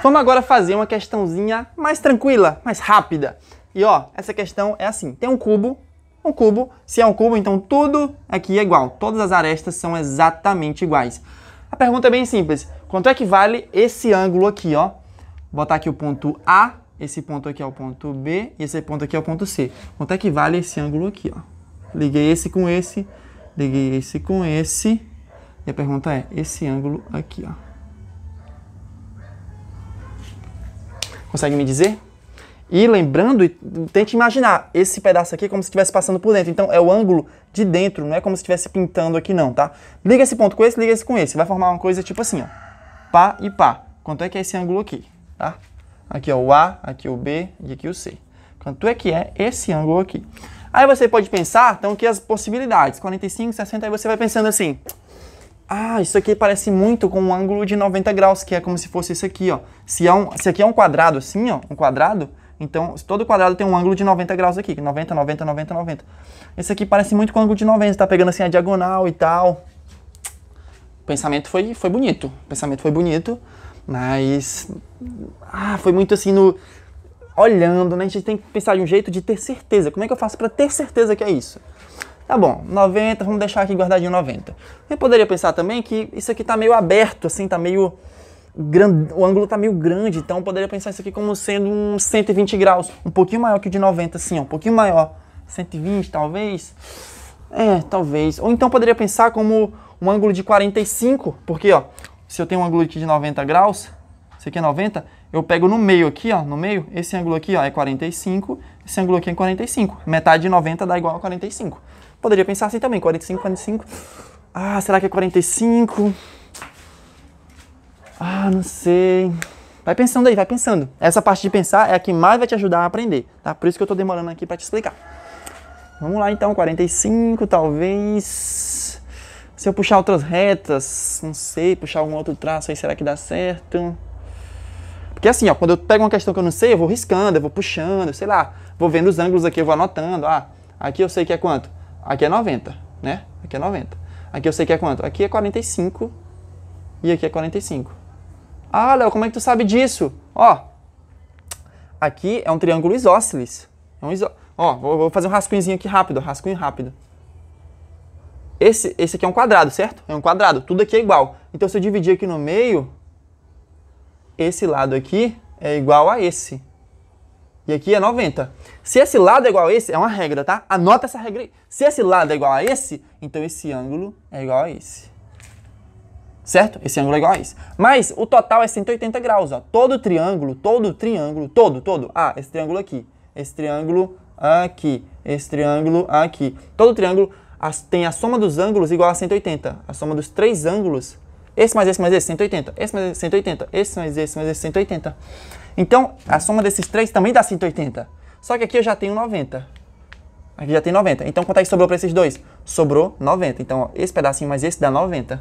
Vamos agora fazer uma questãozinha mais tranquila, mais rápida. E ó, essa questão é assim: tem um cubo, um cubo. Se é um cubo, então tudo aqui é igual. Todas as arestas são exatamente iguais. A pergunta é bem simples: quanto é que vale esse ângulo aqui, ó? Vou botar aqui o ponto A, esse ponto aqui é o ponto B e esse ponto aqui é o ponto C. Quanto é que vale esse ângulo aqui, ó? Liguei esse com esse, liguei esse com esse. E a pergunta é: esse ângulo aqui, ó. Consegue me dizer? E lembrando, tente imaginar esse pedaço aqui como se estivesse passando por dentro. Então é o ângulo de dentro, não é como se estivesse pintando aqui não, tá? Liga esse ponto com esse, liga esse com esse. Vai formar uma coisa tipo assim, ó. Pá e pá. Quanto é que é esse ângulo aqui, tá? Aqui ó, é o A, aqui é o B e aqui é o C. Quanto é que é esse ângulo aqui? Aí você pode pensar, então, que as possibilidades, 45, 60, aí você vai pensando assim ah, isso aqui parece muito com um ângulo de 90 graus, que é como se fosse isso aqui, ó. Se, é um, se aqui é um quadrado assim, ó, um quadrado, então todo quadrado tem um ângulo de 90 graus aqui, 90, 90, 90, 90. Esse aqui parece muito com o ângulo de 90, tá pegando assim a diagonal e tal. O pensamento foi, foi bonito, o pensamento foi bonito, mas... Ah, foi muito assim no... Olhando, né? A gente tem que pensar de um jeito de ter certeza. Como é que eu faço para ter certeza que é isso? Tá bom, 90, vamos deixar aqui guardadinho 90. Eu poderia pensar também que isso aqui tá meio aberto, assim, tá meio... Grande, o ângulo tá meio grande, então eu poderia pensar isso aqui como sendo um 120 graus. Um pouquinho maior que o de 90, assim, ó, um pouquinho maior. 120, talvez? É, talvez. Ou então poderia pensar como um ângulo de 45, porque, ó, se eu tenho um ângulo aqui de 90 graus, esse aqui é 90, eu pego no meio aqui, ó, no meio, esse ângulo aqui, ó, é 45, esse ângulo aqui é 45. Metade de 90 dá igual a 45. Poderia pensar assim também, 45, 45. Ah, será que é 45? Ah, não sei. Vai pensando aí, vai pensando. Essa parte de pensar é a que mais vai te ajudar a aprender, tá? Por isso que eu tô demorando aqui para te explicar. Vamos lá então, 45, talvez. Se eu puxar outras retas, não sei, puxar algum outro traço aí, será que dá certo? Porque assim, ó, quando eu pego uma questão que eu não sei, eu vou riscando, eu vou puxando, sei lá, vou vendo os ângulos aqui, eu vou anotando. Ah, aqui eu sei que é quanto? Aqui é 90, né? Aqui é 90. Aqui eu sei que é quanto? Aqui é 45 e aqui é 45. Ah, Léo, como é que tu sabe disso? Ó, aqui é um triângulo isósceles. É um isó... Ó, vou fazer um rascunhozinho aqui rápido, rascunho rápido. Esse, esse aqui é um quadrado, certo? É um quadrado, tudo aqui é igual. Então, se eu dividir aqui no meio, esse lado aqui é igual a esse e aqui é 90. Se esse lado é igual a esse, é uma regra, tá? Anota essa regra aí. Se esse lado é igual a esse, então esse ângulo é igual a esse. Certo? Esse ângulo é igual a esse. Mas o total é 180 graus, ó. Todo triângulo, todo triângulo, todo, todo. Ah, esse triângulo aqui. Esse triângulo aqui. Esse triângulo aqui. Todo triângulo tem a soma dos ângulos igual a 180. A soma dos três ângulos esse mais esse mais esse, 180. Esse mais esse, 180. Esse mais esse mais esse, 180. Então, a soma desses três também dá 180. Só que aqui eu já tenho 90. Aqui já tem 90. Então, quanto é que sobrou para esses dois? Sobrou 90. Então, ó, esse pedacinho mais esse dá 90.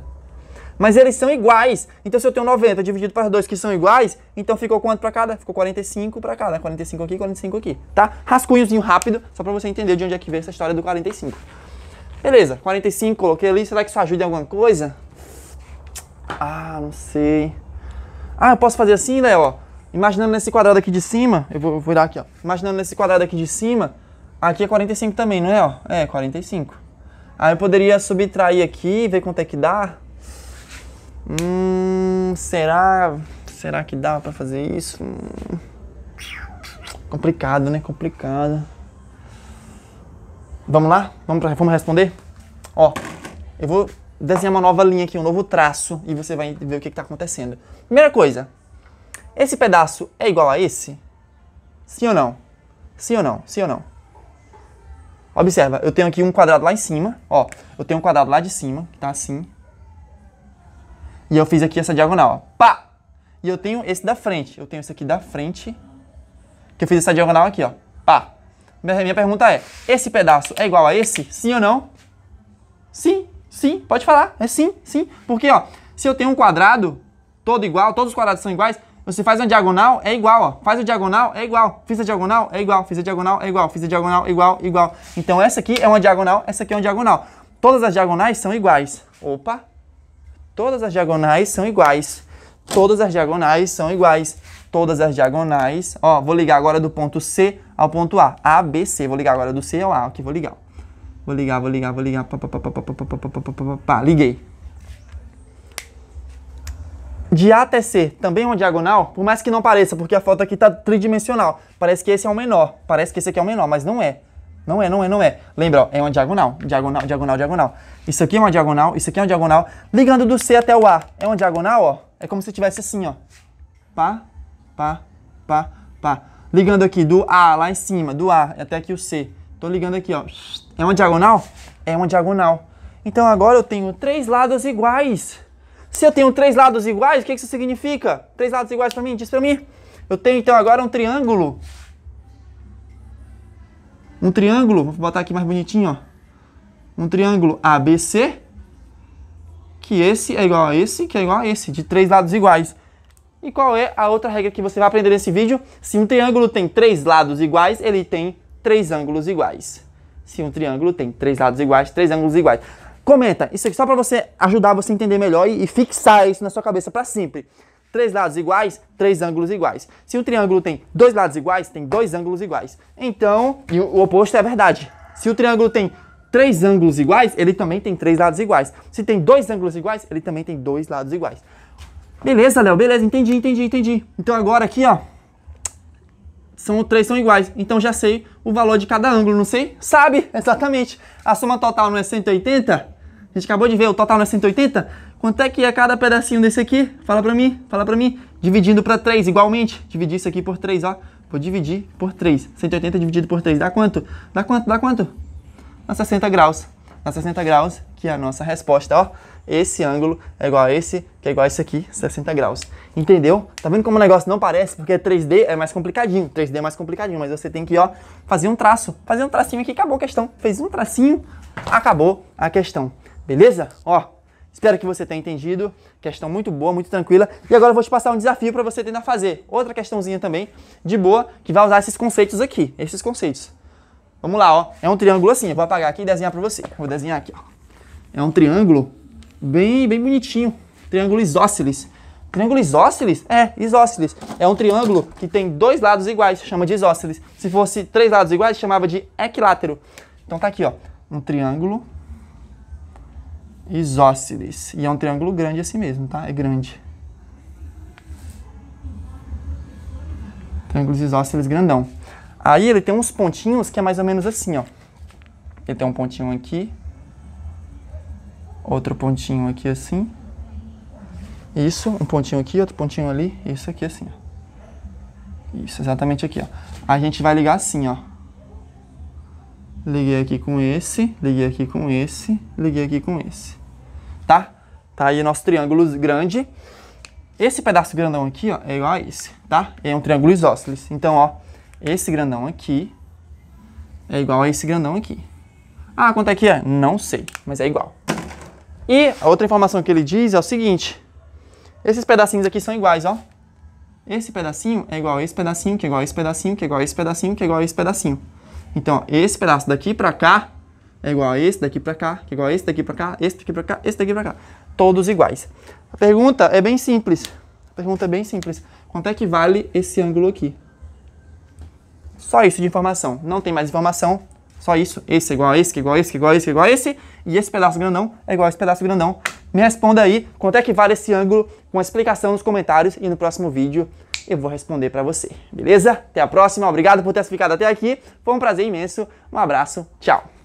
Mas eles são iguais. Então, se eu tenho 90 dividido para dois que são iguais, então ficou quanto para cada? Ficou 45 para cada. 45 né? aqui, 45 aqui, tá? Rascunhozinho rápido, só para você entender de onde é que veio essa história do 45. Beleza, 45, coloquei ali. Será que isso ajuda em alguma coisa? Ah, não sei. Ah, eu posso fazer assim, Léo? Né? Imaginando nesse quadrado aqui de cima, eu vou, virar aqui, ó. Imaginando nesse quadrado aqui de cima, aqui é 45 também, não é? Ó? É, 45. Aí eu poderia subtrair aqui, ver quanto é que dá. Hum, será, será que dá pra fazer isso? Hum, complicado, né? Complicado. Vamos lá? Vamos, pra, vamos responder? Ó, eu vou desenhar uma nova linha aqui, um novo traço, e você vai ver o que está acontecendo. Primeira coisa, esse pedaço é igual a esse? Sim ou não? Sim ou não? Sim ou não? Observa, eu tenho aqui um quadrado lá em cima, ó. Eu tenho um quadrado lá de cima, que tá assim. E eu fiz aqui essa diagonal, ó. Pá! E eu tenho esse da frente. Eu tenho esse aqui da frente, que eu fiz essa diagonal aqui, ó. Pá! Minha pergunta é, esse pedaço é igual a esse? Sim ou não? Sim, sim, pode falar. É sim, sim. Porque, ó, se eu tenho um quadrado todo igual, todos os quadrados são iguais, você faz uma diagonal, é igual, ó. Faz a diagonal, é igual. Fiz a diagonal, é igual. Fiz a diagonal, é igual. Fiz a diagonal, igual, igual. Então essa aqui é uma diagonal, essa aqui é uma diagonal. Todas as diagonais são iguais. Opa! Todas as diagonais são iguais. Todas as diagonais são iguais. Todas as diagonais. Ó, vou ligar agora do ponto C ao ponto A. A, B, C. Vou ligar agora do C ao A. Aqui, vou ligar. Vou ligar, vou ligar, vou ligar. Pá, pá, pá, pá, pá, pá, pá, pá, pá, pá, pá. Liguei de A até C também uma diagonal, por mais que não pareça, porque a foto aqui está tridimensional. Parece que esse é o menor, parece que esse aqui é o menor, mas não é. Não é, não é, não é. Lembra, ó, é uma diagonal, diagonal, diagonal, diagonal. Isso aqui é uma diagonal, isso aqui é uma diagonal. Ligando do C até o A, é uma diagonal, ó. É como se tivesse assim, ó. Pá, pá, pá, pá. Ligando aqui do A lá em cima, do A até aqui o C. Tô ligando aqui, ó. É uma diagonal? É uma diagonal. Então agora eu tenho três lados iguais. Se eu tenho três lados iguais, o que isso significa? Três lados iguais para mim? Diz para mim. Eu tenho então agora um triângulo. Um triângulo, vou botar aqui mais bonitinho, ó. Um triângulo ABC, que esse é igual a esse, que é igual a esse, de três lados iguais. E qual é a outra regra que você vai aprender nesse vídeo? Se um triângulo tem três lados iguais, ele tem três ângulos iguais. Se um triângulo tem três lados iguais, três ângulos iguais. Comenta, isso aqui só para você ajudar você a entender melhor e, e fixar isso na sua cabeça para sempre. Três lados iguais, três ângulos iguais. Se um triângulo tem dois lados iguais, tem dois ângulos iguais. Então, e o oposto é verdade. Se o triângulo tem três ângulos iguais, ele também tem três lados iguais. Se tem dois ângulos iguais, ele também tem dois lados iguais. Beleza, Léo? Beleza, entendi, entendi, entendi. Então agora aqui, ó, são três são iguais. Então já sei o valor de cada ângulo, não sei? Sabe, exatamente. A soma total não é 180? A gente acabou de ver, o total não é 180? Quanto é que é cada pedacinho desse aqui? Fala pra mim, fala pra mim. Dividindo pra 3 igualmente. Dividir isso aqui por 3, ó. Vou dividir por 3. 180 dividido por 3 dá quanto? Dá quanto? Dá quanto? Dá 60 graus. Dá 60 graus, que é a nossa resposta, ó. Esse ângulo é igual a esse, que é igual a esse aqui, 60 graus. Entendeu? Tá vendo como o negócio não parece? Porque 3D é mais complicadinho. 3D é mais complicadinho, mas você tem que, ó, fazer um traço. Fazer um tracinho aqui, acabou a questão. Fez um tracinho, acabou a questão. Beleza? Ó, espero que você tenha entendido. Questão muito boa, muito tranquila. E agora eu vou te passar um desafio para você tentar fazer. Outra questãozinha também, de boa, que vai usar esses conceitos aqui, esses conceitos. Vamos lá, ó. É um triângulo assim. Eu vou apagar aqui e desenhar para você. Vou desenhar aqui, ó. É um triângulo bem, bem bonitinho. Triângulo isósceles. Triângulo isósceles? É, isósceles. É um triângulo que tem dois lados iguais, chama de isósceles. Se fosse três lados iguais, chamava de equilátero. Então tá aqui, ó. Um triângulo isósceles. E é um triângulo grande assim mesmo, tá? É grande. Triângulos isósceles grandão. Aí ele tem uns pontinhos que é mais ou menos assim, ó. Ele tem um pontinho aqui. Outro pontinho aqui assim. Isso, um pontinho aqui, outro pontinho ali. Isso aqui assim, ó. Isso, exatamente aqui, ó. A gente vai ligar assim, ó liguei aqui com esse, liguei aqui com esse, liguei aqui com esse. Tá? Tá aí nosso triângulo grande. Esse pedaço grandão aqui, ó, é igual a esse, tá? É um triângulo isósceles. Então, ó, esse grandão aqui é igual a esse grandão aqui. Ah, quanto é que é? Não sei, mas é igual. E a outra informação que ele diz é o seguinte. Esses pedacinhos aqui são iguais, ó. Esse pedacinho é igual a esse pedacinho, que é igual a esse pedacinho, que é igual a esse pedacinho, que é igual a esse pedacinho. Então, ó, esse pedaço daqui para cá é igual a esse daqui para cá, que é igual a esse daqui para cá, esse daqui para cá, esse daqui para cá. Todos iguais. A pergunta é bem simples. A pergunta é bem simples. Quanto é que vale esse ângulo aqui? Só isso de informação. Não tem mais informação. Só isso. Esse é igual a esse, que é igual a esse, que é igual a esse, que é igual a esse. E esse pedaço grandão é igual a esse pedaço grandão. Me responda aí quanto é que vale esse ângulo com a explicação nos comentários e no próximo vídeo eu vou responder para você, beleza? Até a próxima, obrigado por ter ficado até aqui, foi um prazer imenso, um abraço, tchau!